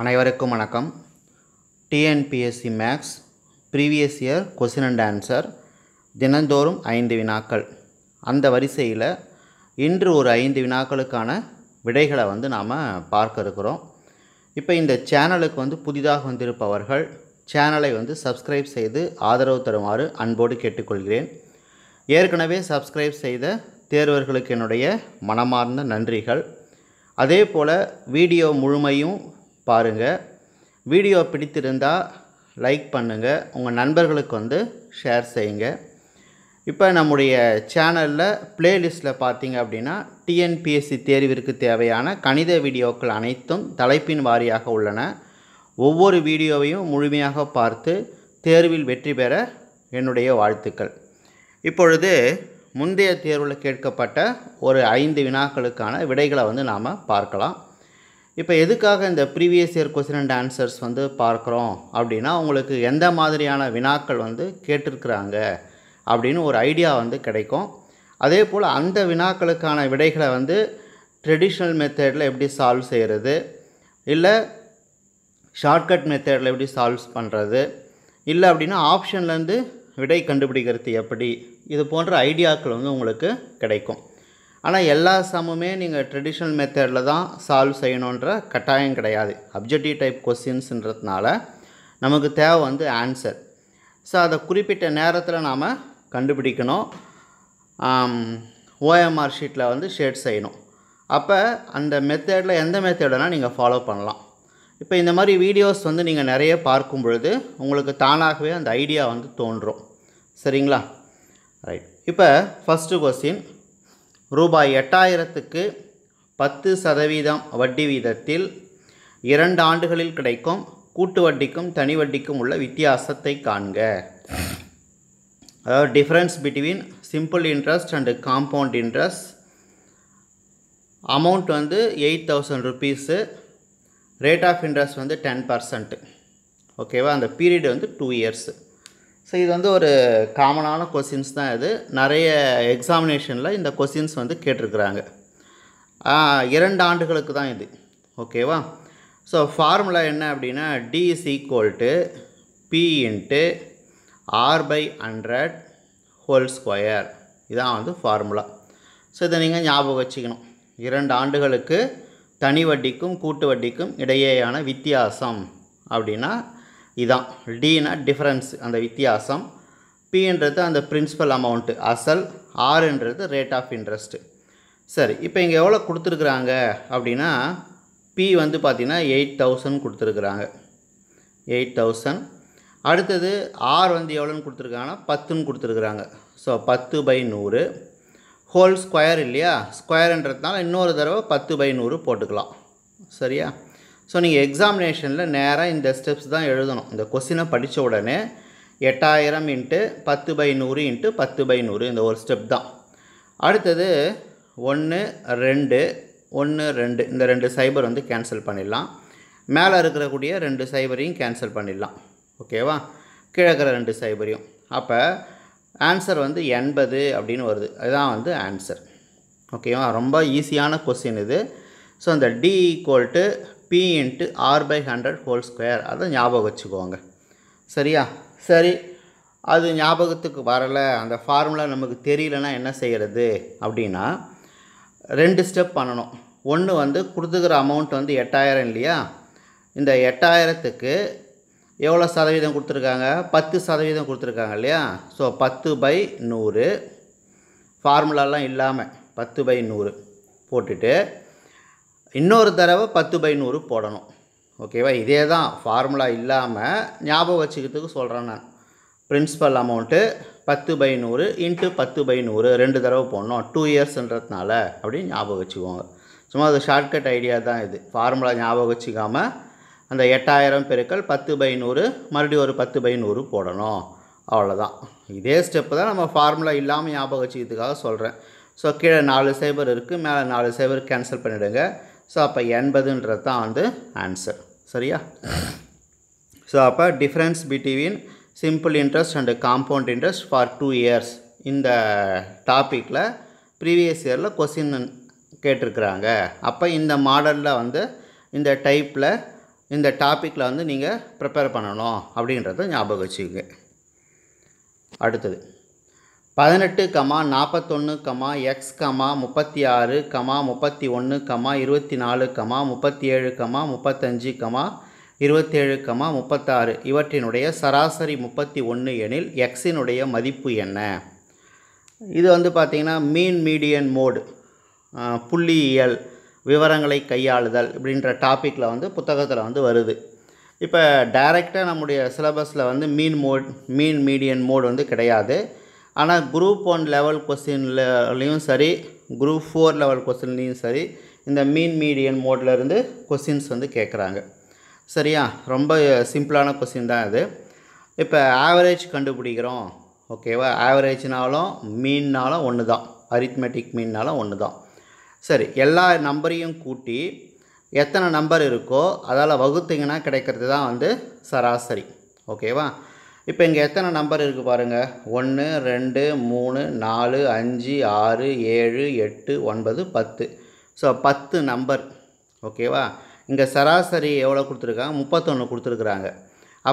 அனைவருக்கும் வணக்கம் TNPSC maths previous year question and answer தினந்தோறும் ஐந்து வினாக்கள் அந்த வரிசையில் இன்று ஒரு ஐந்து வினாக்களுக்கான விடைகளை வந்து நாம் பார்க்க இருக்கிறோம் இப்போ இந்த சேனலுக்கு வந்து புதிதாக வந்திருப்பவர்கள் சேனலை வந்து சப்ஸ்கிரைப் செய்து ஆதரவு தருமாறு அன்போடு கேட்டுக்கொள்கிறேன் ஏற்கனவே சப்ஸ்கிரைப் செய்த தேர்வர்களுக்கு என்னுடைய மனமார்ந்த நன்றிகள் அதே போல் வீடியோ முழுமையும் பாருங்கள் வீடியோ பிடித்திருந்தால் லைக் பண்ணுங்கள் உங்கள் நண்பர்களுக்கு வந்து ஷேர் செய்யுங்க இப்போ நம்முடைய சேனலில் ப்ளேலிஸ்ட்டில் பார்த்தீங்க அப்படின்னா டிஎன்பிஎஸ்சி தேர்விற்கு தேவையான கணித வீடியோக்கள் அனைத்தும் தலைப்பின் வாரியாக உள்ளன ஒவ்வொரு வீடியோவையும் முழுமையாக பார்த்து தேர்வில் வெற்றி பெற என்னுடைய வாழ்த்துக்கள் இப்பொழுது முந்தைய தேர்வில் கேட்கப்பட்ட ஒரு ஐந்து வினாக்களுக்கான விடைகளை வந்து நாம் பார்க்கலாம் இப்போ எதுக்காக இந்த previous year question and answers வந்து பார்க்குறோம் அப்படின்னா உங்களுக்கு எந்த மாதிரியான வினாக்கள் வந்து கேட்டிருக்கிறாங்க அப்படின்னு ஒரு ஐடியா வந்து கிடைக்கும் அதே போல் அந்த வினாக்களுக்கான விடைகளை வந்து ட்ரெடிஷ்னல் மெத்தடில் எப்படி சால்வ் செய்கிறது இல்லை ஷார்ட்கட் மெத்தடில் எப்படி சால்வ்ஸ் பண்ணுறது இல்லை அப்படின்னா ஆப்ஷன்லேருந்து விடை கண்டுபிடிக்கிறது எப்படி இது போன்ற ஐடியாக்கள் வந்து உங்களுக்கு கிடைக்கும் ஆனால் எல்லா சமுமே நீங்கள் ட்ரெடிஷ்னல் மெத்தடில் தான் சால்வ் செய்யணுன்ற கட்டாயம் கிடையாது அப்ஜெக்டிவ் டைப் கொஸ்டின்ஸுன்றதுனால நமக்கு தேவை வந்து ஆன்சர் ஸோ அதை குறிப்பிட்ட நேரத்தில் நாம் கண்டுபிடிக்கணும் ஓஎம்ஆர் ஷீட்டில் வந்து ஷேட் செய்யணும் அப்போ அந்த மெத்தடில் எந்த மெத்தடனா நீங்கள் ஃபாலோ பண்ணலாம் இப்போ இந்த மாதிரி வீடியோஸ் வந்து நீங்கள் நிறைய பார்க்கும் பொழுது உங்களுக்கு தானாகவே அந்த ஐடியா வந்து தோன்றும் சரிங்களா ரைட் இப்போ ஃபஸ்ட்டு கொஸ்டின் ரூபாய் எட்டாயிரத்துக்கு பத்து சதவீதம் வட்டி வீதத்தில் இரண்டு ஆண்டுகளில் கிடைக்கும் கூட்டு வட்டிக்கும் தனி வட்டிக்கும் உள்ள வித்தியாசத்தை காண்க அதாவது difference between simple interest and compound interest amount வந்து eight thousand rupees rate of interest வந்து டென் பர்சன்ட்டு ஓகேவா அந்த பீரியட் வந்து டூ இயர்ஸு ஸோ இது வந்து ஒரு காமனான கொஸ்டின்ஸ் தான் இது நிறைய எக்ஸாமினேஷனில் இந்த கொஸ்டின்ஸ் வந்து கேட்டிருக்கிறாங்க இரண்டு ஆண்டுகளுக்கு தான் இது ஓகேவா ஸோ ஃபார்முலா என்ன அப்படின்னா D is equal to P into R by hundred whole square இதான் வந்து ஃபார்முலா ஸோ இதை நீங்கள் ஞாபகம் வச்சுக்கணும் இரண்டு ஆண்டுகளுக்கு தனி வட்டிக்கும் கூட்டு வட்டிக்கும் இடையேயான வித்தியாசம் அப்படின்னா இதான் டீனா டிஃப்ரென்ஸ் அந்த வித்தியாசம் பின்றது அந்த பிரின்ஸிபல் அமௌண்ட்டு அசல் ஆறுன்றது ரேட் ஆஃப் இன்ட்ரெஸ்ட்டு சரி இப்போ இங்கே எவ்வளோ கொடுத்துருக்குறாங்க அப்படின்னா பி வந்து பார்த்திங்கன்னா எயிட் தௌசண்ட் கொடுத்துருக்குறாங்க எயிட் தௌசண்ட் அடுத்தது ஆர் வந்து எவ்வளோன்னு கொடுத்துருக்காங்கன்னா பத்துன்னு கொடுத்துருக்குறாங்க ஸோ பத்து பை நூறு ஹோல் ஸ்கொயர் இல்லையா ஸ்கொயர்ன்றதுனால இன்னொரு தடவை பத்து பை நூறு போட்டுக்கலாம் சரியா ஸோ நீங்கள் எக்ஸாமினேஷனில் நேராக இந்த ஸ்டெப்ஸ் தான் எழுதணும் இந்த கொஸ்டினை படித்த உடனே எட்டாயிரம் இன்ட்டு பத்து பை நூறு இன்ட்டு பத்து பை நூறு இந்த ஒரு ஸ்டெப் தான் அடுத்தது ஒன்று ரெண்டு ஒன்று ரெண்டு இந்த ரெண்டு சைபர் வந்து கேன்சல் பண்ணிடலாம் மேலே இருக்கிறக்கூடிய ரெண்டு சைபரையும் கேன்சல் பண்ணிடலாம் ஓகேவா கிழக்கிற ரெண்டு சைபரையும் அப்போ ஆன்சர் வந்து எண்பது அப்படின்னு வருது அதுதான் வந்து ஆன்சர் ஓகேவா ரொம்ப ஈஸியான கொஸ்டின் இது ஸோ அந்த D equal to P into R by hundred whole square அதை ஞாபகம் வச்சுக்கோங்க சரியா சரி அது ஞாபகத்துக்கு வரலை அந்த ஃபார்முலா நமக்கு தெரியலனா என்ன செய்கிறது அப்படின்னா ரெண்டு ஸ்டெப் பண்ணணும் ஒன்று வந்து கொடுத்துக்கிற அமௌண்ட் வந்து எட்டாயிரம் இல்லையா இந்த எட்டாயிரத்துக்கு எவ்வளோ சதவீதம் கொடுத்துருக்காங்க பத்து சதவீதம் கொடுத்துருக்காங்க இல்லையா ஸோ பத்து பை நூறு ஃபார்முலாலாம் இல்லாமல் பத்து பை நூறு போட்டுட்டு இன்னொரு தடவை பத்து பை நூறு போடணும் ஓகேவா இதே தான் ஃபார்முலா இல்லாமல் ஞாபகம் வச்சுக்கிறதுக்கு சொல்கிறேன் நான் பிரின்ஸிபல் அமௌண்ட்டு பத்து பை நூறு இன்ட்டு பத்து பை நூறு ரெண்டு தடவை போடணும் டூ இயர்ஸ்ன்றதுனால அப்படின்னு ஞாபகம் வச்சுக்கோங்க சும்மா அது ஷார்ட்கட் ஐடியா தான் இது ஃபார்முலா ஞாபகம் வச்சுக்காமல் அந்த எட்டாயிரம் பெருக்கள் பத்து பை நூறு மறுபடியும் ஒரு பத்து பை நூறு போடணும் அவ்வளோதான் இதே ஸ்டெப்பு தான் நம்ம ஃபார்முலா இல்லாமல் ஞாபகம் வச்சுக்கிறதுக்காக சொல்கிறேன் ஸோ கீழே நாலு சைபர் இருக்குது மேலே நாலு சைபர் கேன்சல் பண்ணிவிடுங்க ஸோ அப்போ எண்பதுன்றது தான் வந்து ஆன்சர் சரியா ஸோ அப்போ difference between simple interest and compound interest for two years இந்த டாப்பிக்கில் ப்ரீவியஸ் இயரில் கொஸ்டின் கேட்டிருக்கிறாங்க அப்போ இந்த மாடலில் வந்து இந்த டைப்பில் இந்த டாப்பிக்கில் வந்து நீங்கள் ப்ரிப்பேர் பண்ணணும் அப்படின்றத ஞாபகம் வச்சுக்கோங்க அடுத்தது பதினெட்டு கமா நாற்பத்தொன்று கமா எக்ஸ் கமா முப்பத்தி ஆறு கமா முப்பத்தி ஒன்று கமா இருபத்தி நாலு கமா முப்பத்தி ஏழு கமா முப்பத்தஞ்சு கமா இருபத்தேழு கமா முப்பத்தாறு இவற்றினுடைய சராசரி முப்பத்தி ஒன்று எனில் எக்ஸினுடைய மதிப்பு என்ன இது வந்து பார்த்திங்கன்னா மீன் மீடியன் மோடு புள்ளியியல் விவரங்களை கையாளுதல் அப்படின்ற டாப்பிக்கில் வந்து புத்தகத்தில் வந்து வருது இப்போ டைரெக்டாக நம்முடைய சிலபஸில் வந்து mean mode mean median mode வந்து கிடையாது ஆனால் குரூப் ஒன் லெவல் கொஸ்டின்லேயும் சரி குரூப் ஃபோர் லெவல் கொஸ்டின்லேயும் சரி இந்த மீன் மீடியன் மோட்லேருந்து கொஸ்டின்ஸ் வந்து கேட்குறாங்க சரியா ரொம்ப சிம்பிளான கொஸ்டின் தான் இது இப்போ ஆவரேஜ் கண்டுபிடிக்கிறோம் ஓகேவா ஆவரேஜ்னாலும் மீன்னாலும் ஒன்று தான் அரித்மெட்டிக் மீன்னாலும் ஒன்று தான் சரி எல்லா நம்பரையும் கூட்டி எத்தனை நம்பர் இருக்கோ அதால் வகுத்திங்கன்னா கிடைக்கிறது தான் வந்து சராசரி ஓகேவா இப்போ இங்கே எத்தனை நம்பர் இருக்குது பாருங்கள் ஒன்று ரெண்டு மூணு நாலு அஞ்சு ஆறு ஏழு எட்டு ஒன்பது பத்து ஸோ பத்து நம்பர் ஓகேவா இங்கே சராசரி எவ்வளோ கொடுத்துருக்காங்க முப்பத்தொன்று கொடுத்துருக்குறாங்க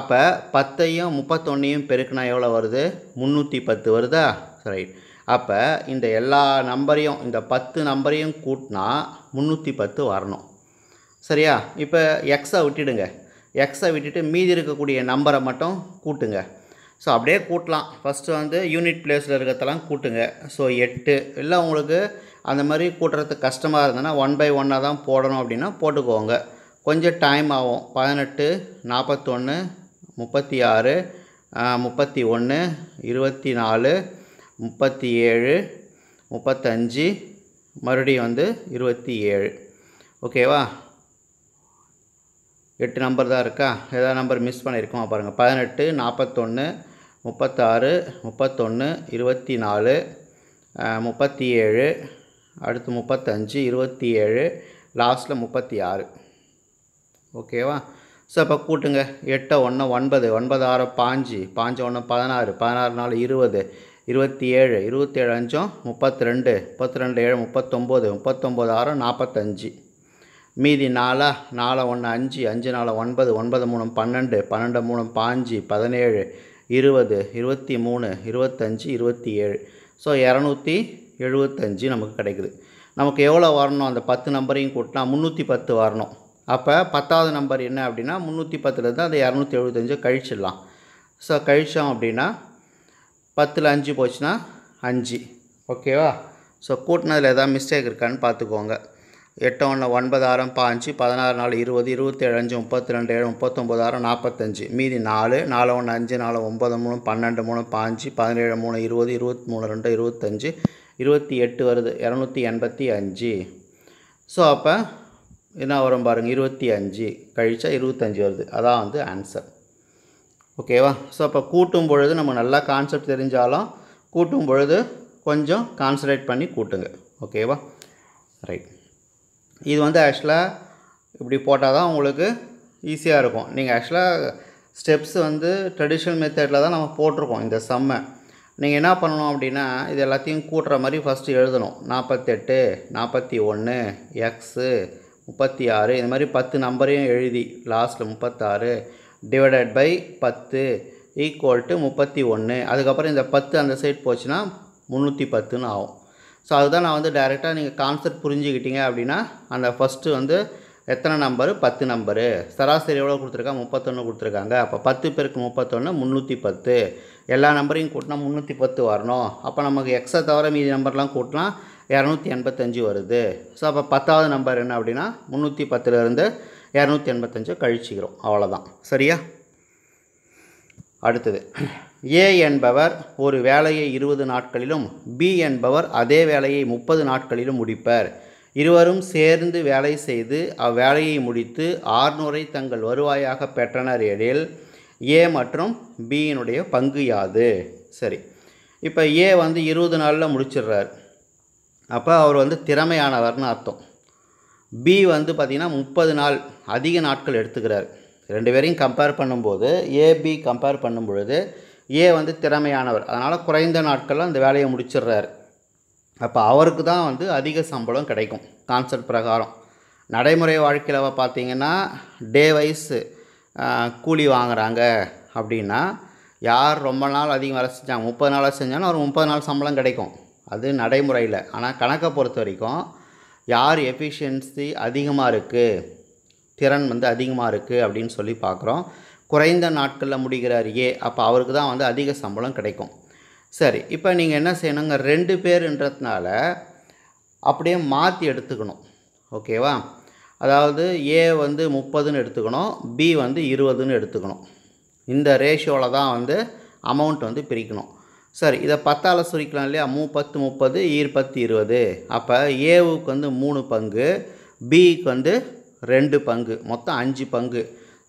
அப்போ பத்தையும் முப்பத்தொன்னையும் பெருக்குனா எவ்வளோ வருது முந்நூற்றி பத்து வருதா ரைட் அப்போ இந்த எல்லா நம்பரையும் இந்த பத்து நம்பரையும் கூட்டினா முந்நூற்றி பத்து வரணும் சரியா இப்போ எக்ஸை விட்டுடுங்க எக்ஸை விட்டுட்டு மீதி இருக்கக்கூடிய நம்பரை மட்டும் கூட்டுங்க ஸோ அப்படியே கூட்டலாம் ஃபஸ்ட்டு வந்து யூனிட் பிளேஸில் இருக்கிறதெல்லாம் கூட்டுங்க ஸோ எட்டு இல்லை உங்களுக்கு அந்த மாதிரி கூட்டுறதுக்கு கஷ்டமாக இருந்ததுன்னா ஒன் பை ஒன்னாக தான் போடணும் அப்படின்னா போட்டுக்கோங்க கொஞ்சம் டைம் ஆகும் பதினெட்டு நாற்பத்தொன்று முப்பத்தி ஆறு முப்பத்தி ஒன்று இருபத்தி நாலு முப்பத்தி ஏழு முப்பத்தஞ்சு மறுபடியும் வந்து இருபத்தி ஏழு ஓகேவா எட்டு நம்பர் தான் இருக்கா ஏதாவது நம்பர் மிஸ் பண்ணியிருக்கோம் பாருங்கள் பதினெட்டு நாற்பத்தொன்று முப்பத்தாறு முப்பத்தொன்று இருபத்தி நாலு முப்பத்தி ஏழு அடுத்து முப்பத்தஞ்சு இருபத்தி ஏழு லாஸ்ட்டில் முப்பத்தி ஆறு ஓகேவா ஸோ அப்போ கூட்டுங்க எட்டு ஒன்று ஒன்பது ஒன்பது ஆறு பாஞ்சு பாஞ்சு ஒன்று பதினாறு பதினாறு நாலு இருபது இருபத்தி ஏழு ஏழு அஞ்சும் முப்பத்தி ரெண்டு முப்பத்தி ரெண்டு ஏழு முப்பத்தொம்போது முப்பத்தொம்போது ஆறு நாற்பத்தஞ்சு மீதி நாலா நாலு ஒன்று அஞ்சு அஞ்சு நாலு ஒன்பது ஒன்பது மூணு பன்னெண்டு பன்னெண்டு மூணு பாஞ்சு பதினேழு இருபது இருபத்தி மூணு இருபத்தஞ்சி இருபத்தி ஏழு ஸோ இரநூத்தி எழுபத்தஞ்சு நமக்கு கிடைக்குது நமக்கு எவ்வளோ வரணும் அந்த பத்து நம்பரையும் கூட்டினா முந்நூற்றி பத்து வரணும் அப்போ பத்தாவது நம்பர் என்ன அப்படின்னா முந்நூற்றி பத்துலேருந்து அந்த இரநூத்தி எழுபத்தஞ்சை கழிச்சிடலாம் ஸோ கழித்தோம் அப்படின்னா பத்தில் அஞ்சு போச்சுன்னா அஞ்சு ஓகேவா ஸோ கூட்டினதில் எதாவது மிஸ்டேக் இருக்கான்னு பார்த்துக்கோங்க எட்டு ஒன்று ஒன்பதாயிரம் பாஞ்சு பதினாறு நாலு இருபது இருபத்தேழு அஞ்சு முப்பத்தி ரெண்டு ஏழு முப்பத்தொம்போதாயிரம் நாற்பத்தஞ்சு மீதி நாலு நாலு ஒன்று அஞ்சு நாலு ஒம்பது மூணு பன்னெண்டு மூணு பாஞ்சு பதினேழு மூணு இருபது இருபத்தி மூணு ரெண்டு இருபத்தஞ்சு இருபத்தி எட்டு வருது இரநூத்தி எண்பத்தி அஞ்சு ஸோ அப்போ என்ன வரும் பாருங்கள் இருபத்தி அஞ்சு கழிச்சா இருபத்தஞ்சி வருது அதான் வந்து ஆன்சர் ஓகேவா ஸோ அப்போ கூட்டும் பொழுது நம்ம நல்லா கான்செப்ட் தெரிஞ்சாலும் கூட்டும் பொழுது கொஞ்சம் கான்சன்ட்ரேட் பண்ணி கூட்டுங்க ஓகேவா ரைட் இது வந்து ஆக்சுவலாக இப்படி போட்டால் தான் உங்களுக்கு ஈஸியாக இருக்கும் நீங்கள் ஆக்சுவலாக ஸ்டெப்ஸ் வந்து ட்ரெடிஷ்னல் மெத்தடில் தான் நம்ம போட்டிருக்கோம் இந்த செம்மை நீங்கள் என்ன பண்ணணும் அப்படின்னா இது எல்லாத்தையும் கூட்டுற மாதிரி ஃபஸ்ட்டு எழுதணும் நாற்பத்தெட்டு நாற்பத்தி ஒன்று எக்ஸு முப்பத்தி ஆறு இந்த மாதிரி பத்து நம்பரையும் எழுதி லாஸ்ட்டில் முப்பத்தாறு டிவைடட் பை பத்து ஈக்குவல் டு முப்பத்தி ஒன்று அதுக்கப்புறம் இந்த பத்து அந்த சைட் போச்சுன்னா முந்நூற்றி பத்துன்னு ஆகும் ஸோ அதுதான் நான் வந்து டைரெக்டாக நீங்கள் கான்செப்ட் புரிஞ்சுக்கிட்டீங்க அப்படின்னா அந்த ஃபஸ்ட்டு வந்து எத்தனை நம்பரு பத்து நம்பரு சராசரி எவ்வளோ கொடுத்துருக்கா முப்பத்தொன்று கொடுத்துருக்காங்க அப்போ பத்து பேருக்கு முப்பத்தொன்று முந்நூற்றி பத்து எல்லா நம்பரையும் கூட்டினா முந்நூற்றி பத்து வரணும் அப்போ நமக்கு எக்ஸை தவிர மீதி நம்பர்லாம் கூட்டினா இரநூத்தி எண்பத்தஞ்சு வருது ஸோ அப்போ பத்தாவது நம்பர் என்ன அப்படின்னா முந்நூற்றி பத்துலேருந்து இரநூத்தி எண்பத்தஞ்சு கழிச்சிக்கிறோம் அவ்வளோதான் சரியா அடுத்தது ஏ என்பவர் ஒரு வேலையை இருபது நாட்களிலும் பி என்பவர் அதே வேலையை முப்பது நாட்களிலும் முடிப்பர் இருவரும் சேர்ந்து வேலை செய்து அவ்வேலையை முடித்து ஆறுநூறை தங்கள் வருவாயாக பெற்றனர் எனில் ஏ மற்றும் பியினுடைய பங்கு யாது சரி இப்போ ஏ வந்து இருபது நாளில் முடிச்சிடுறார் அப்போ அவர் வந்து திறமையானவர்னு அர்த்தம் பி வந்து பார்த்திங்கன்னா முப்பது நாள் அதிக நாட்கள் எடுத்துக்கிறார் ரெண்டு பேரையும் கம்பேர் பண்ணும்போது ஏபி கம்பேர் பண்ணும் பொழுது ஏ வந்து திறமையானவர் அதனால் குறைந்த நாட்களில் அந்த வேலையை முடிச்சிடுறாரு அப்போ அவருக்கு தான் வந்து அதிக சம்பளம் கிடைக்கும் கான்செப்ட் பிரகாரம் நடைமுறை வாழ்க்கையில் பார்த்தீங்கன்னா டே வைஸ் கூலி வாங்குகிறாங்க அப்படின்னா யார் ரொம்ப நாள் அதிகம் வேலை செஞ்சாங்க முப்பது நாளாக செஞ்சாலும் ஒரு முப்பது நாள் சம்பளம் கிடைக்கும் அது நடைமுறையில் ஆனால் கணக்கை பொறுத்த வரைக்கும் யார் எஃபிஷியன்சி அதிகமாக இருக்குது திறன் வந்து அதிகமாக இருக்குது அப்படின்னு சொல்லி பார்க்குறோம் குறைந்த நாட்களில் முடிக்கிறார் ஏ அப்போ அவருக்கு தான் வந்து அதிக சம்பளம் கிடைக்கும் சரி இப்போ நீங்கள் என்ன செய்யணுங்க ரெண்டு பேருன்றதுனால அப்படியே மாற்றி எடுத்துக்கணும் ஓகேவா அதாவது ஏ வந்து முப்பதுன்னு எடுத்துக்கணும் பி வந்து இருபதுன்னு எடுத்துக்கணும் இந்த ரேஷியோவில் தான் வந்து அமௌண்ட் வந்து பிரிக்கணும் சரி இதை பத்தால் சுரிக்கலாம் இல்லையா மூ பத்து முப்பது ஈர் e பத்து இருபது அப்போ ஏவுக்கு வந்து மூணு பங்கு பிக்கு வந்து ரெண்டு பங்கு மொத்தம் அஞ்சு பங்கு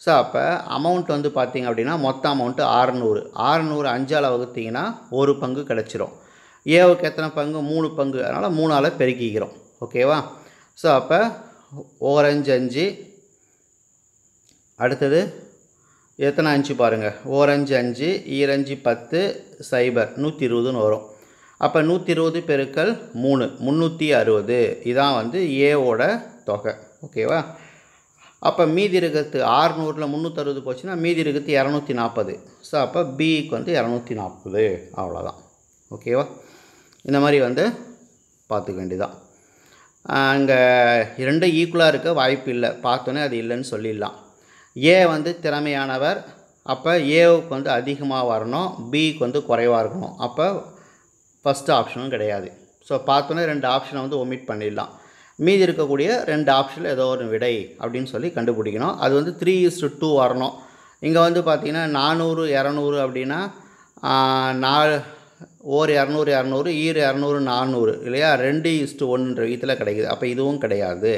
ஸோ அப்போ அமௌண்ட் வந்து பார்த்திங்க அப்படின்னா மொத்த அமௌண்ட்டு ஆறுநூறு ஆறுநூறு அஞ்சால் வகுத்திங்கன்னா ஒரு பங்கு கிடச்சிரும் ஏவுக்கு எத்தனை பங்கு மூணு பங்கு அதனால் மூணால் பெருக்கிக்கிறோம் ஓகேவா ஸோ அப்போ ஓரஞ்சு அஞ்சு அடுத்தது எத்தனை அஞ்சு பாருங்கள் ஓரஞ்சு அஞ்சு ஈரஞ்சு பத்து சைபர் நூற்றி இருபதுன்னு வரும் அப்போ நூற்றி இருபது பெருக்கள் மூணு முந்நூற்றி அறுபது இதான் வந்து ஏவோட தொகை ஓகேவா அப்போ மீதி இருக்கிறது ஆறுநூறில் முந்நூற்றறுபது போச்சுன்னா மீதி இருக்கிறது இரநூத்தி நாற்பது ஸோ அப்போ பிக்கு வந்து இரநூத்தி நாற்பது அவ்வளோதான் ஓகேவா இந்த மாதிரி வந்து பார்த்துக்க வேண்டியதான் அங்கே ரெண்டும் ஈக்குவலாக இருக்க வாய்ப்பு இல்லை பார்த்தோன்னே அது இல்லைன்னு சொல்லிடலாம் ஏ வந்து திறமையானவர் அப்போ ஏவுக்கு வந்து அதிகமாக வரணும் பிக்கு வந்து குறைவாக இருக்கணும் அப்போ ஃபஸ்ட்டு ஆப்ஷனும் கிடையாது ஸோ பார்த்தோன்னே ரெண்டு ஆப்ஷனை வந்து ஒமிட் பண்ணிடலாம் மீதி இருக்கக்கூடிய ரெண்டு ஆப்ஷனில் ஏதோ ஒரு விடை அப்படின்னு சொல்லி கண்டுபிடிக்கணும் அது வந்து த்ரீ டு டூ வரணும் இங்கே வந்து பார்த்திங்கன்னா நானூறு இரநூறு அப்படின்னா நாலு ஓர் இரநூறு இரநூறு ஈர் இரநூறு நானூறு இல்லையா ரெண்டு இஸ்டு ஒன்றுன்ற விதத்தில் கிடைக்குது அப்போ இதுவும் கிடையாது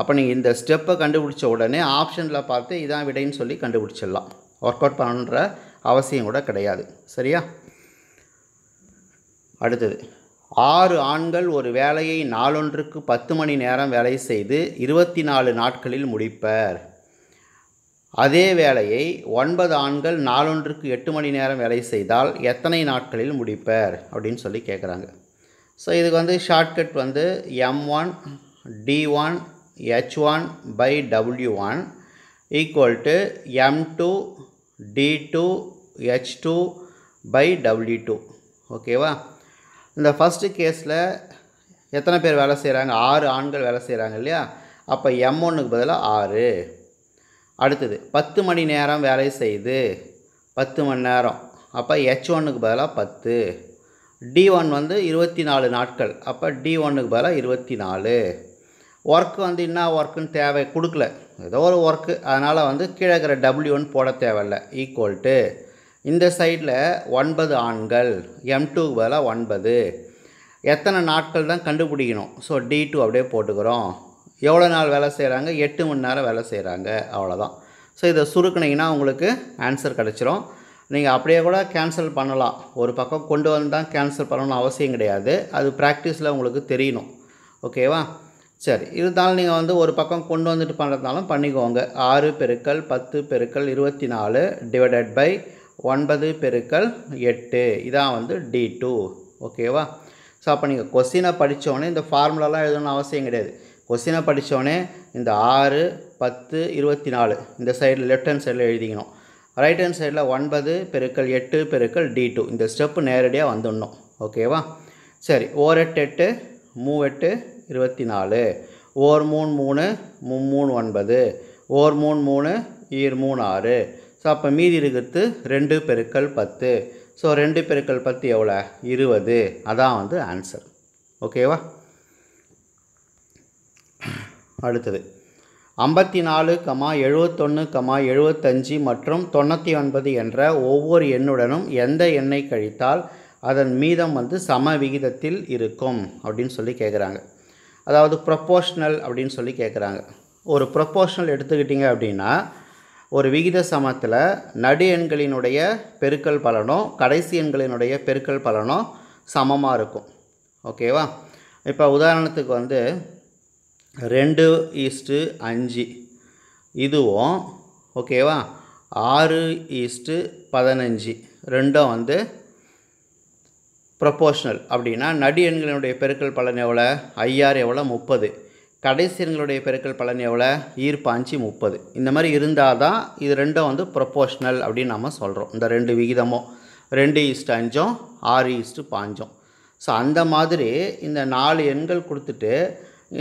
அப்போ நீங்கள் இந்த ஸ்டெப்பை கண்டுபிடிச்ச உடனே ஆப்ஷனில் பார்த்து இதான் விடைன்னு சொல்லி கண்டுபிடிச்சிடலாம் ஒர்க் அவுட் பண்ணுன்ற அவசியம் கூட கிடையாது சரியா அடுத்தது ஆறு ஆண்கள் ஒரு வேலையை நாளொன்றுக்கு பத்து மணி நேரம் வேலை செய்து இருபத்தி நாலு நாட்களில் முடிப்பர் அதே வேலையை ஒன்பது ஆண்கள் நாளொன்றுக்கு எட்டு மணி நேரம் வேலை செய்தால் எத்தனை நாட்களில் முடிப்பர் அப்படின்னு சொல்லி கேட்குறாங்க ஸோ இதுக்கு வந்து ஷார்ட்கட் வந்து M one D one H one by W one equal to M two D two H two by W two ஓகேவா இந்த ஃபஸ்ட்டு கேஸில் எத்தனை பேர் வேலை செய்கிறாங்க ஆறு ஆண்கள் வேலை செய்கிறாங்க இல்லையா அப்போ எம் ஒன்றுக்கு பதிலாக ஆறு அடுத்தது பத்து மணி நேரம் வேலை செய்து பத்து மணி நேரம் அப்போ ஹெச் ஒன்றுக்கு பதிலாக பத்து டி ஒன் வந்து இருபத்தி நாலு நாட்கள் அப்போ டி ஒன்றுக்கு பதிலாக இருபத்தி நாலு ஒர்க்கு வந்து என்ன ஒர்க்குன்னு தேவை கொடுக்கல ஏதோ ஒரு ஒர்க்கு அதனால் வந்து கீழே இருக்கிற டபுள்யூ ஒன் போட தேவையில்ல ஈக்குவல் டு இந்த சைடில் ஒன்பது ஆண்கள் எம் டூக்கு பதிலாக ஒன்பது எத்தனை நாட்கள் தான் கண்டுபிடிக்கணும் ஸோ டி டூ அப்படியே போட்டுக்கிறோம் எவ்வளோ நாள் வேலை செய்கிறாங்க எட்டு மணி நேரம் வேலை செய்கிறாங்க அவ்வளோதான் ஸோ இதை சுருக்குனிங்கன்னா உங்களுக்கு ஆன்சர் கிடச்சிரும் நீங்கள் அப்படியே கூட கேன்சல் பண்ணலாம் ஒரு பக்கம் கொண்டு வந்து தான் கேன்சல் பண்ணணும்னு அவசியம் கிடையாது அது ப்ராக்டிஸில் உங்களுக்கு தெரியணும் ஓகேவா சரி இருந்தாலும் நீங்கள் வந்து ஒரு பக்கம் கொண்டு வந்துட்டு பண்ணுறதுனாலும் பண்ணிக்கோங்க ஆறு பெருக்கள் பத்து பெருக்கள் இருபத்தி நாலு டிவைடட் பை ஒன்பது பெருக்கல் எட்டு இதான் வந்து டி டூ ஓகேவா ஸோ அப்போ நீங்கள் கொஸ்டினை படித்தோடனே இந்த ஃபார்முலாலாம் எழுதணும்னு அவசியம் கிடையாது கொஸ்டினை படித்தோடனே இந்த ஆறு பத்து இருபத்தி நாலு இந்த சைடில் லெஃப்ட் ஹேண்ட் சைடில் எழுதிக்கணும் ரைட் ஹேண்ட் சைடில் ஒன்பது பெருக்கல் எட்டு பெருக்கல் டி டூ இந்த ஸ்டெப்பு நேரடியாக வந்துடணும் ஓகேவா சரி ஓர் எட்டு எட்டு எட்டு இருபத்தி நாலு ஓர் மூணு மூணு மும்மூணு ஒன்பது ஓர் மூணு மூணு ஈர் மூணு ஆறு ஸோ அப்போ மீதி இருக்கிறது ரெண்டு பெருக்கள் பத்து ஸோ ரெண்டு பெருக்கள் பத்து எவ்வளோ இருபது அதான் வந்து ஆன்சர் ஓகேவா அடுத்தது ஐம்பத்தி நாலு கமா எழுபத்தொன்று கமா எழுபத்தஞ்சு மற்றும் தொண்ணூற்றி ஒன்பது என்ற ஒவ்வொரு எண்ணுடனும் எந்த எண்ணை கழித்தால் அதன் மீதம் வந்து சம விகிதத்தில் இருக்கும் அப்படின்னு சொல்லி கேட்குறாங்க அதாவது ப்ரொப்போஷ்னல் அப்படின்னு சொல்லி கேட்குறாங்க ஒரு ப்ரொப்போஷ்னல் எடுத்துக்கிட்டிங்க அப்படின்னா ஒரு விகித சமத்தில் நடு எண்களினுடைய பெருக்கல் பலனும் கடைசி எண்களினுடைய பெருக்கல் பலனும் சமமாக இருக்கும் ஓகேவா இப்போ உதாரணத்துக்கு வந்து ரெண்டு ஈஸ்ட்டு அஞ்சு இதுவும் ஓகேவா ஆறு ஈஸ்ட்டு பதினஞ்சு ரெண்டும் வந்து ப்ரொப்போஷ்னல் அப்படின்னா நடு எண்களினுடைய பெருக்கல் பலன் எவ்வளோ ஐஆர் எவ்வளோ முப்பது கடைசி பெருக்கள் பலன் எவ்வளோ ஈர்ப்பு அஞ்சு முப்பது இந்த மாதிரி இருந்தால் தான் இது ரெண்டும் வந்து ப்ரொப்போஷ்னல் அப்படின்னு நம்ம சொல்கிறோம் இந்த ரெண்டு விகிதமும் ரெண்டு ஈஸ்ட் அஞ்சும் ஆறு ஈஸ்ட்டு பாஞ்சும் ஸோ அந்த மாதிரி இந்த நாலு எண்கள் கொடுத்துட்டு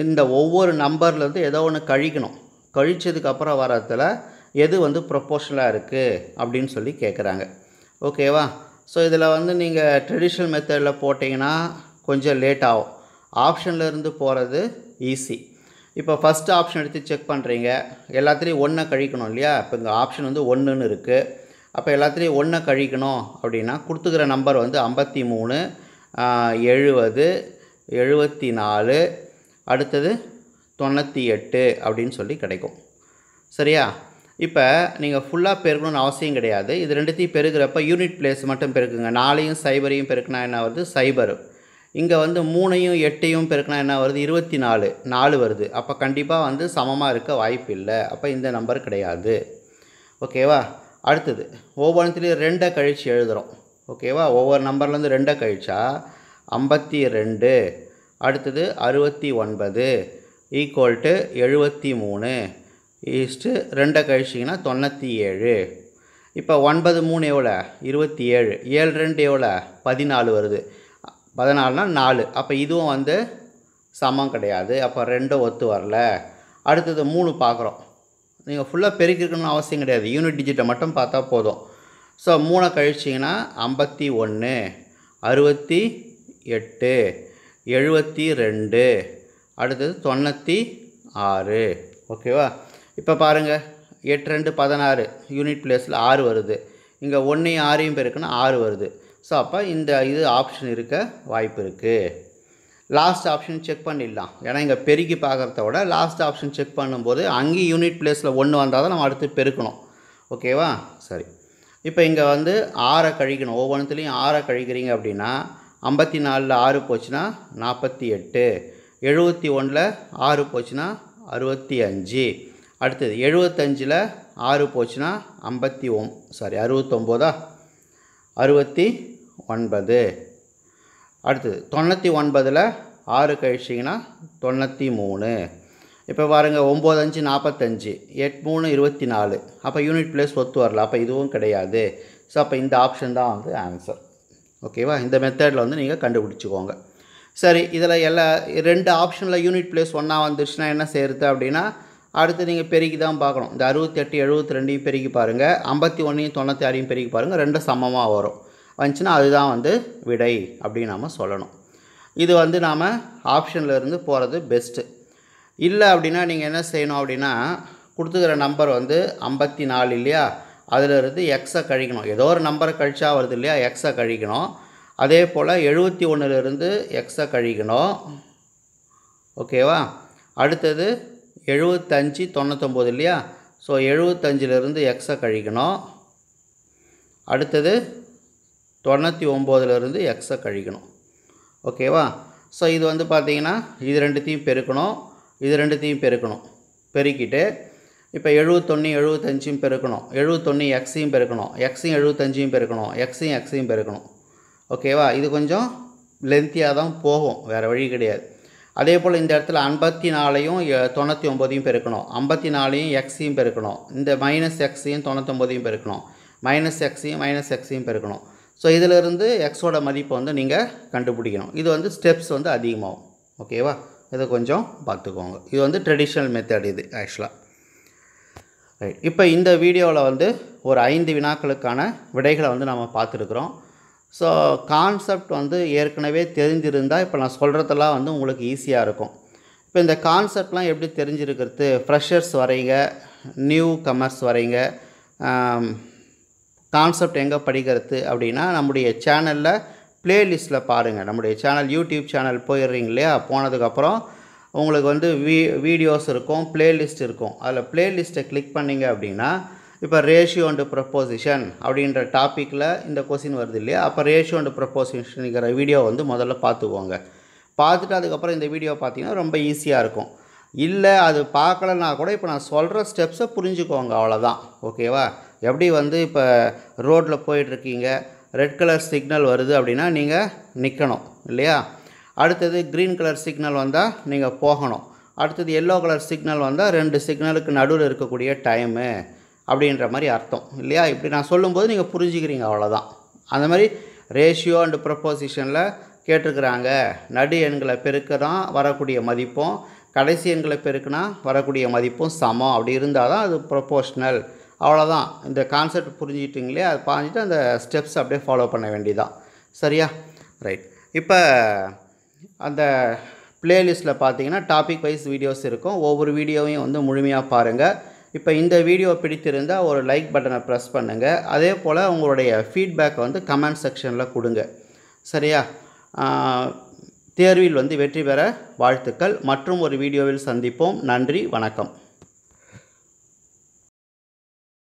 இந்த ஒவ்வொரு நம்பர்லேருந்து ஏதோ ஒன்று கழிக்கணும் கழித்ததுக்கப்புறம் வரத்தில் எது வந்து ப்ரொப்போஷனலாக இருக்குது அப்படின்னு சொல்லி கேட்குறாங்க ஓகேவா ஸோ இதில் வந்து நீங்கள் ட்ரெடிஷ்னல் மெத்தடில் போட்டிங்கன்னா கொஞ்சம் லேட் ஆகும் ஆப்ஷனில் இருந்து போகிறது ஈஸி இப்போ ஃபஸ்ட்டு ஆப்ஷன் எடுத்து செக் பண்ணுறீங்க எல்லாத்துலேயும் ஒன்றை கழிக்கணும் இல்லையா இப்போ இந்த ஆப்ஷன் வந்து ஒன்றுன்னு இருக்குது அப்போ எல்லாத்துலேயும் ஒன்றை கழிக்கணும் அப்படின்னா கொடுத்துக்கிற நம்பர் வந்து ஐம்பத்தி மூணு எழுபது எழுபத்தி நாலு அடுத்தது தொண்ணூற்றி எட்டு அப்படின்னு சொல்லி கிடைக்கும் சரியா இப்போ நீங்கள் ஃபுல்லாக பெருக்கணும்னு அவசியம் கிடையாது இது ரெண்டுத்தையும் பெருக்கிறப்ப யூனிட் பிளேஸ் மட்டும் பெருக்குங்க நாளையும் சைபரையும் பெருக்குனா என்ன வருது சைபர் இங்கே வந்து மூணையும் எட்டையும் பெருக்கினா என்ன வருது இருபத்தி நாலு நாலு வருது அப்போ கண்டிப்பாக வந்து சமமாக இருக்க வாய்ப்பு இல்லை அப்போ இந்த நம்பர் கிடையாது ஓகேவா அடுத்தது ஒவ்வொன்றத்துலேயும் ரெண்டை கழித்து எழுதுகிறோம் ஓகேவா ஒவ்வொரு நம்பர்லேருந்து ரெண்டை கழிச்சா ஐம்பத்தி ரெண்டு அடுத்தது அறுபத்தி ஒன்பது ஈக்குவல் டு எழுபத்தி மூணு ஈஸ்ட்டு ரெண்டை கழிச்சிங்கன்னா தொண்ணூற்றி ஏழு இப்போ ஒன்பது மூணு எவ்வளோ இருபத்தி ஏழு ஏழு ரெண்டு எவ்வளோ பதினாலு வருது பதினாலுனா நாலு அப்போ இதுவும் வந்து சமம் கிடையாது அப்போ ரெண்டும் ஒத்து வரல அடுத்தது மூணு பார்க்குறோம் நீங்கள் ஃபுல்லாக பெருக்கிருக்கணும்னு அவசியம் கிடையாது யூனிட் டிஜிட்டை மட்டும் பார்த்தா போதும் ஸோ மூணை கழிச்சிங்கன்னா ஐம்பத்தி ஒன்று அறுபத்தி எட்டு எழுபத்தி ரெண்டு அடுத்தது தொண்ணூற்றி ஆறு ஓகேவா இப்போ பாருங்கள் எட்டு ரெண்டு பதினாறு யூனிட் பிளேஸில் ஆறு வருது இங்கே ஒன்றையும் ஆறையும் பெருக்குன்னா ஆறு வருது ஸோ அப்போ இந்த இது ஆப்ஷன் இருக்க வாய்ப்பு இருக்குது லாஸ்ட் ஆப்ஷன் செக் பண்ணிடலாம் ஏன்னா இங்கே பெருக்கி பார்க்குறத விட லாஸ்ட் ஆப்ஷன் செக் பண்ணும்போது அங்கேயும் யூனிட் பிளேஸில் ஒன்று வந்தால் தான் நம்ம அடுத்து பெருக்கணும் ஓகேவா சரி இப்போ இங்கே வந்து ஆறை கழிக்கணும் ஒவ்வொன்றுத்துலேயும் ஆறை கழிக்கிறீங்க அப்படின்னா ஐம்பத்தி நாலில் ஆறு போச்சுன்னா நாற்பத்தி எட்டு எழுபத்தி ஒன்றில் ஆறு போச்சுன்னா அறுபத்தி அஞ்சு அடுத்தது எழுபத்தஞ்சில் ஆறு போச்சுன்னா ஐம்பத்தி ஒம் சாரி அறுபத்தொம்போதா அறுபத்தி ஒன்பது அடுத்தது தொண்ணூற்றி ஒன்பதில் ஆறு கழிச்சிங்கன்னா தொண்ணூற்றி மூணு இப்போ பாருங்கள் ஒம்பது அஞ்சு நாற்பத்தஞ்சு எட் மூணு இருபத்தி நாலு அப்போ யூனிட் பிளேஸ் ஒத்து வரல அப்போ இதுவும் கிடையாது ஸோ அப்போ இந்த ஆப்ஷன் தான் வந்து ஆன்சர் ஓகேவா இந்த மெத்தடில் வந்து நீங்கள் கண்டுபிடிச்சிக்கோங்க சரி இதில் எல்லா ரெண்டு ஆப்ஷனில் யூனிட் பிளேஸ் ஒன்றா வந்துருச்சுன்னா என்ன செய்கிறது அப்படின்னா அடுத்து நீங்கள் பெருக்கி தான் பார்க்கணும் இந்த அறுபத்தெட்டு எழுபத்தி ரெண்டையும் பெருக்கி பாருங்கள் ஐம்பத்தி ஒன்றையும் தொண்ணூற்றி ஆறையும் பெருக்கி பாருங்கள் ரெண்டும் சமமாக வரும் வந்துச்சுன்னா அதுதான் வந்து விடை அப்படின்னு நாம் சொல்லணும் இது வந்து நாம் ஆப்ஷனில் இருந்து போகிறது பெஸ்ட்டு இல்லை அப்படின்னா நீங்கள் என்ன செய்யணும் அப்படின்னா கொடுத்துக்கிற நம்பர் வந்து ஐம்பத்தி நாலு இல்லையா அதிலிருந்து எக்ஸை கழிக்கணும் ஏதோ ஒரு நம்பரை கழிச்சா வருது இல்லையா எக்ஸை கழிக்கணும் அதே போல் எழுபத்தி ஒன்றுலேருந்து எக்ஸை கழிக்கணும் ஓகேவா அடுத்தது எழுபத்தஞ்சு தொண்ணூத்தொம்பது இல்லையா ஸோ எழுபத்தஞ்சிலிருந்து எக்ஸை கழிக்கணும் அடுத்தது தொண்ணூற்றி ஒம்போதுலேருந்து எக்ஸை கழிக்கணும் ஓகேவா ஸோ இது வந்து பார்த்திங்கன்னா இது ரெண்டுத்தையும் பெருக்கணும் இது ரெண்டுத்தையும் பெருக்கணும் பெருக்கிட்டு இப்போ எழுபத்தொன்று எழுபத்தஞ்சும் பெருக்கணும் எழுபத்தொன்று எக்ஸையும் பெருக்கணும் எக்ஸையும் எழுபத்தஞ்சையும் பெருக்கணும் எக்ஸையும் எக்ஸையும் பெருக்கணும் ஓகேவா இது கொஞ்சம் லென்த்தியாக தான் போகும் வேறு வழி கிடையாது அதே போல் இந்த இடத்துல ஐம்பத்தி நாலையும் தொண்ணூற்றி ஒம்போதையும் பெருக்கணும் ஐம்பத்தி நாலையும் எக்ஸையும் பெருக்கணும் இந்த மைனஸ் எக்ஸையும் தொண்ணூற்றொம்போதையும் பெருக்கணும் மைனஸ் எக்ஸையும் மைனஸ் எக்ஸையும் பெருக்கணும் ஸோ இதிலிருந்து எக்ஸோட மதிப்பை வந்து நீங்கள் கண்டுபிடிக்கணும் இது வந்து ஸ்டெப்ஸ் வந்து அதிகமாகும் ஓகேவா இதை கொஞ்சம் பார்த்துக்கோங்க இது வந்து ட்ரெடிஷ்னல் மெத்தட் இது ஆக்சுவலாக ரைட் இப்போ இந்த வீடியோவில் வந்து ஒரு ஐந்து வினாக்களுக்கான விடைகளை வந்து நம்ம பார்த்துருக்குறோம் ஸோ கான்செப்ட் வந்து ஏற்கனவே தெரிஞ்சிருந்தால் இப்போ நான் சொல்கிறதெல்லாம் வந்து உங்களுக்கு ஈஸியாக இருக்கும் இப்போ இந்த கான்செப்ட்லாம் எப்படி தெரிஞ்சிருக்கிறது ஃப்ரெஷர்ஸ் வரீங்க நியூ கமர்ஸ் வரைங்க கான்செப்ட் எங்கே படிக்கிறது அப்படின்னா நம்முடைய சேனலில் ப்ளேலிஸ்ட்டில் பாருங்கள் நம்முடைய சேனல் யூடியூப் சேனல் போயிடுறீங்க இல்லையா போனதுக்கப்புறம் உங்களுக்கு வந்து வீ வீடியோஸ் இருக்கும் ப்ளேலிஸ்ட் இருக்கும் அதில் ப்ளேலிஸ்ட்டை கிளிக் பண்ணிங்க அப்படின்னா இப்போ ரேஷியோ அண்டு ப்ரப்போசிஷன் அப்படின்ற டாப்பிக்கில் இந்த கொஸ்டின் வருது இல்லையா அப்போ ரேஷியோ அண்டு ப்ரப்போசிஷனுங்கிற வீடியோ வந்து முதல்ல பார்த்துக்கோங்க பார்த்துட்டு அதுக்கப்புறம் இந்த வீடியோ பார்த்தீங்கன்னா ரொம்ப ஈஸியாக இருக்கும் இல்லை அது பார்க்கலன்னா கூட இப்போ நான் சொல்கிற ஸ்டெப்ஸை புரிஞ்சுக்கோங்க அவ்வளோதான் ஓகேவா எப்படி வந்து இப்போ ரோட்டில் போயிட்டுருக்கீங்க ரெட் கலர் சிக்னல் வருது அப்படின்னா நீங்கள் நிற்கணும் இல்லையா அடுத்தது க்ரீன் கலர் சிக்னல் வந்தால் நீங்கள் போகணும் அடுத்தது எல்லோ கலர் சிக்னல் வந்தால் ரெண்டு சிக்னலுக்கு நடுவில் இருக்கக்கூடிய டைமு அப்படின்ற மாதிரி அர்த்தம் இல்லையா இப்படி நான் சொல்லும்போது நீங்கள் புரிஞ்சுக்கிறீங்க அவ்வளோதான் அந்த மாதிரி ரேஷியோ அண்டு ப்ரப்போசிஷனில் கேட்டிருக்கிறாங்க நடு எண்களை பெருக்கினா வரக்கூடிய மதிப்பும் கடைசி எண்களை பெருக்கினா வரக்கூடிய மதிப்பும் சமம் அப்படி இருந்தால் தான் அது ப்ரொப்போஷ்னல் அவ்வளோதான் இந்த கான்செப்ட் புரிஞ்சுக்கிட்டிங்களே அது பாஞ்சிட்டு அந்த ஸ்டெப்ஸ் அப்படியே ஃபாலோ பண்ண வேண்டியதான் சரியா ரைட் இப்போ அந்த ப்ளேலிஸ்ட்டில் பார்த்தீங்கன்னா டாபிக் வைஸ் வீடியோஸ் இருக்கும் ஒவ்வொரு வீடியோவையும் வந்து முழுமையாக பாருங்கள் இப்போ இந்த வீடியோ பிடித்திருந்தால் ஒரு லைக் பட்டனை ப்ரெஸ் பண்ணுங்கள் அதே போல் உங்களுடைய ஃபீட்பேக்கை வந்து கமெண்ட் செக்ஷனில் கொடுங்க சரியா தேர்வில் வந்து வெற்றி பெற வாழ்த்துக்கள் மற்றும் ஒரு வீடியோவில் சந்திப்போம் நன்றி வணக்கம்